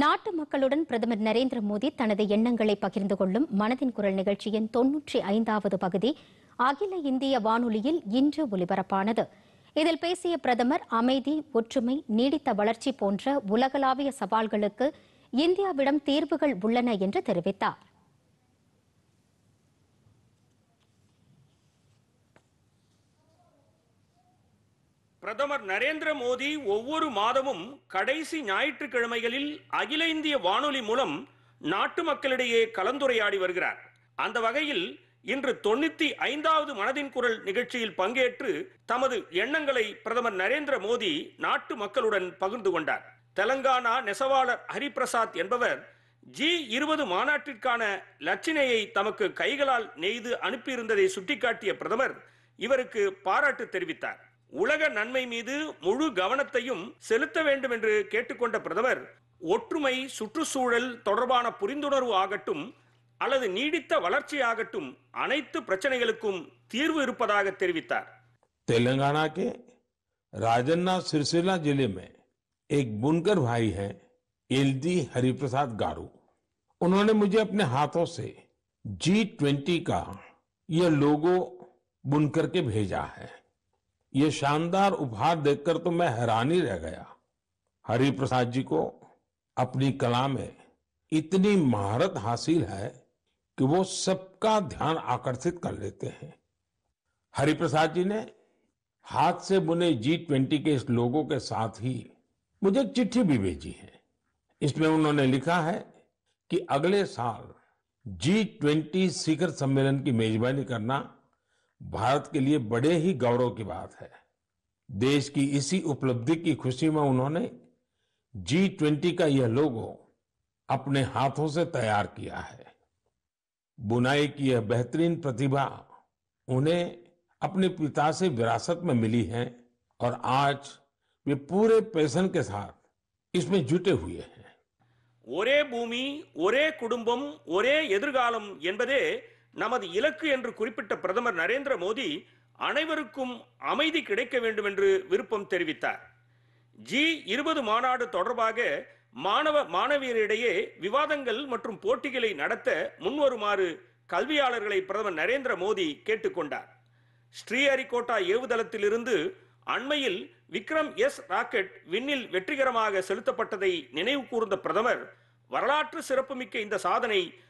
நாட்டு மக்களுடன் பிரதமர் நரேந்திர மோடி தனது எண்ணங்களை பகிர்ந்து கொள்ளும் மனதின் குரல் நிகழ்ச்சியின் தொன்னூற்றி ஐந்தாவது பகுதி அகில இந்திய வானொலியில் இன்று ஒலிபரப்பானது இதில் பேசிய பிரதமர் அமைதி ஒற்றுமை நீடித்த வளர்ச்சி போன்ற உலகளாவிய சவால்களுக்கு இந்தியாவிடம் தீர்வுகள் உள்ளன என்று தெரிவித்தார் பிரதமர் நரேந்திர மோடி ஒவ்வொரு மாதமும் கடைசி ஞாயிற்றுக்கிழமைகளில் அகில இந்திய வானொலி மூலம் நாட்டு மக்களிடையே கலந்துரையாடி வருகிறார் அந்த வகையில் இன்று தொண்ணூத்தி ஐந்தாவது மனதின் குரல் நிகழ்ச்சியில் பங்கேற்று தமது எண்ணங்களை பிரதமர் நரேந்திர மோடி நாட்டு மக்களுடன் பகிர்ந்து கொண்டார் தெலங்கானா நெசவாளர் ஹரிபிரசாத் என்பவர் ஜி இருபது மாநாட்டிற்கான லட்சினையை தமக்கு கைகளால் நெய்து அனுப்பியிருந்ததை சுட்டிக்காட்டிய பிரதமர் இவருக்கு பாராட்டு தெரிவித்தார் உலக நன்மை மீது முழு கவனத்தையும் செலுத்த வேண்டும் என்று கேட்டுக்கொண்ட பிரதமர் ஒற்றுமை சுற்றுச்சூழல் தொடர்வான புரிந்துணர்வு ஆகட்டும் அல்லது நீடித்த வளர்ச்சி ஆகட்டும் அனைத்து பிரச்சனைகளுக்கும் தீர்வு இருப்பதாக தெரிவித்தார் तेलंगाना के राजन्ना सिरसिला जिले में एक बुनकर भाई हैं एल्दी हरिप्रसाद गारू उन्होंने मुझे अपने हाथों से G20 का यह लोगों बुन करके भेजा है ये शानदार उपहार देखकर तो मैं हैरान ही रह गया हरिप्रसाद जी को अपनी कला में इतनी महारत हासिल है कि वो सबका ध्यान आकर्षित कर लेते हैं हरिप्रसाद जी ने हाथ से बुने जी ट्वेंटी के इस लोगों के साथ ही मुझे एक चिट्ठी भी भेजी है इसमें उन्होंने लिखा है कि अगले साल जी ट्वेंटी शिखर सम्मेलन की मेजबानी करना भारत के लिए बड़े ही गौरव की बात है देश की इसी उपलब्धि की खुशी में उन्होंने जी ट्वेंटी का यह लोगो अपने हाथों से तैयार किया है बुनाई की यह बेहतरीन प्रतिभा उन्हें अपने पिता से विरासत में मिली है और आज वे पूरे पैसन के साथ इसमें जुटे हुए हैं ओरे भूमि ओरे குடும்பம் ओरे எதிர்காலம் என்பதே நமது இலக்கு என்று குறிப்பிட்ட பிரதமர் நரேந்திர மோடி அனைவருக்கும் அமைதி கிடைக்க வேண்டும் என்று விருப்பம் தெரிவித்தார் ஜி இருபது மாநாடு தொடர்பாக மாணவ மாணவியரிடையே விவாதங்கள் மற்றும் போட்டிகளை நடத்த முன்வருமாறு கல்வியாளர்களை பிரதமர் நரேந்திர மோடி கேட்டுக்கொண்டார் ஸ்ரீஹரிகோட்டா ஏவுதளத்திலிருந்து அண்மையில் விக்ரம் எஸ் ராக்கெட் விண்ணில் வெற்றிகரமாக செலுத்தப்பட்டதை நினைவு கூர்ந்த பிரதமர் வரலாற்று சிறப்புமிக்க இந்த சாதனை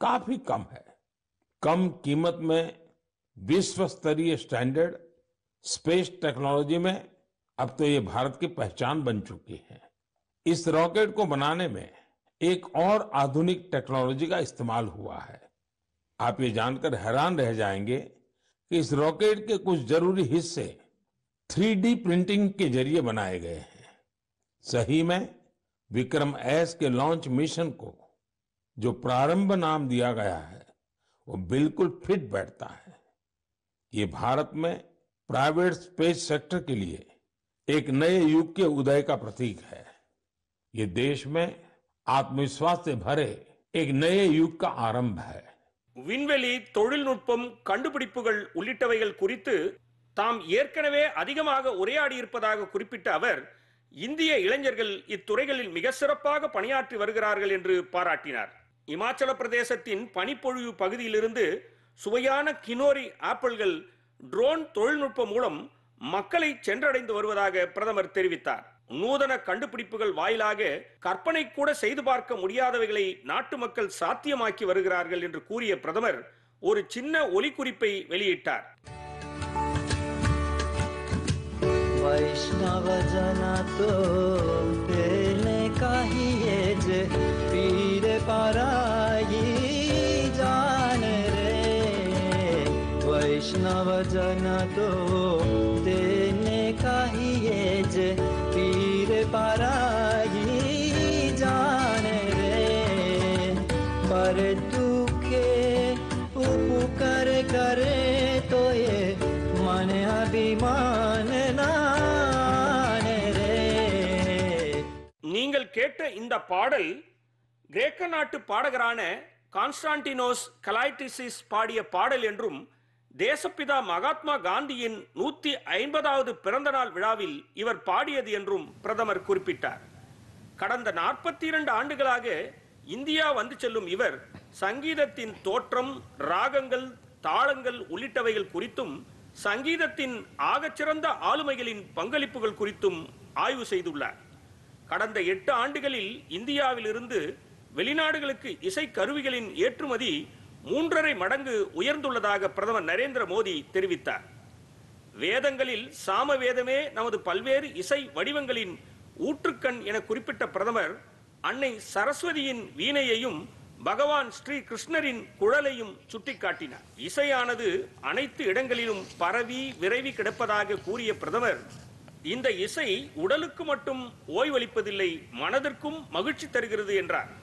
काफी कम है कम कीमत में विश्व स्तरीय स्टैंडर्ड स्पेस टेक्नोलॉजी में अब तो ये भारत की पहचान बन चुकी है इस रॉकेट को बनाने में एक और आधुनिक टेक्नोलॉजी का इस्तेमाल हुआ है आप ये जानकर हैरान रह जाएंगे कि इस रॉकेट के कुछ जरूरी हिस्से 3D प्रिंटिंग के जरिए बनाए गए हैं सही में विक्रम एस के लॉन्च मिशन को जो प्रारंभ नाम दिया गया है वो बिल्कुल फिट बैठता है ये भारत में प्राइवेट स्पेस सेक्टर के लिए एक नए युग के उदय का प्रतीक है ये देश में आत्मविश्वास से भरे एक नए युग का आरंभ है விண்வெளி தொழில்நுட்பம் கண்டுபிடிப்புகள் உள்ளிட்டவைகள் குறித்து தாம் ஏற்கனவே அதிகமாக உரையாடி இருப்பதாக குறிப்பிட்ட அவர் இந்திய இளைஞர்கள் இத்துறைகளில் மிக சிறப்பாக பணியாற்றி வருகிறார்கள் என்று பாராட்டினார் இமாச்சல பிரதேசத்தின் பனிப்பொழிவு பகுதியிலிருந்து சுவையான கினோரி ஆப்பிள்கள் ட்ரோன் தொழில்நுட்பம் மூலம் மக்களை சென்றடைந்து வருவதாக பிரதமர் தெரிவித்தார் நூதன கண்டுபிடிப்புகள் வாயிலாக கற்பனை கூட செய்து பார்க்க முடியாதவைகளை நாட்டு மக்கள் சாத்தியமாக்கி வருகிறார்கள் என்று கூறிய பிரதமர் ஒரு சின்ன குறிப்பை வெளியிட்டார் வைஷ்ணவ ஜனதோ परायी जाने रे वैष्णव जन तो देने का ही ये जे पीर परायी जाने रे पर दुखे उपकर करे तो ये मन अभिमान ना நீங்கள் கேட்ட இந்த பாடல் கிரேக்க நாட்டு பாடகரான கான்ஸ்டான்டினோஸ் கலாய்டிசிஸ் பாடிய பாடல் என்றும் தேசப்பிதா மகாத்மா காந்தியின் நூத்தி ஐம்பதாவது பிறந்த நாள் விழாவில் இவர் பாடியது என்றும் பிரதமர் குறிப்பிட்டார் கடந்த நாற்பத்தி இரண்டு ஆண்டுகளாக இந்தியா வந்து செல்லும் இவர் சங்கீதத்தின் தோற்றம் ராகங்கள் தாளங்கள் உள்ளிட்டவைகள் குறித்தும் சங்கீதத்தின் ஆகச்சிறந்த ஆளுமைகளின் பங்களிப்புகள் குறித்தும் ஆய்வு செய்துள்ளார் கடந்த எட்டு ஆண்டுகளில் இந்தியாவிலிருந்து வெளிநாடுகளுக்கு இசை கருவிகளின் ஏற்றுமதி மூன்றரை மடங்கு உயர்ந்துள்ளதாக பிரதமர் நரேந்திர மோடி தெரிவித்தார் வேதங்களில் சாம வேதமே நமது பல்வேறு இசை வடிவங்களின் ஊற்றுக்கண் என குறிப்பிட்ட பிரதமர் அன்னை சரஸ்வதியின் வீணையையும் பகவான் ஸ்ரீ கிருஷ்ணரின் குழலையும் சுட்டிக்காட்டினார் இசையானது அனைத்து இடங்களிலும் பரவி விரைவி கிடப்பதாக கூறிய பிரதமர் இந்த இசை உடலுக்கு மட்டும் ஓய்வளிப்பதில்லை மனதிற்கும் மகிழ்ச்சி தருகிறது என்றார்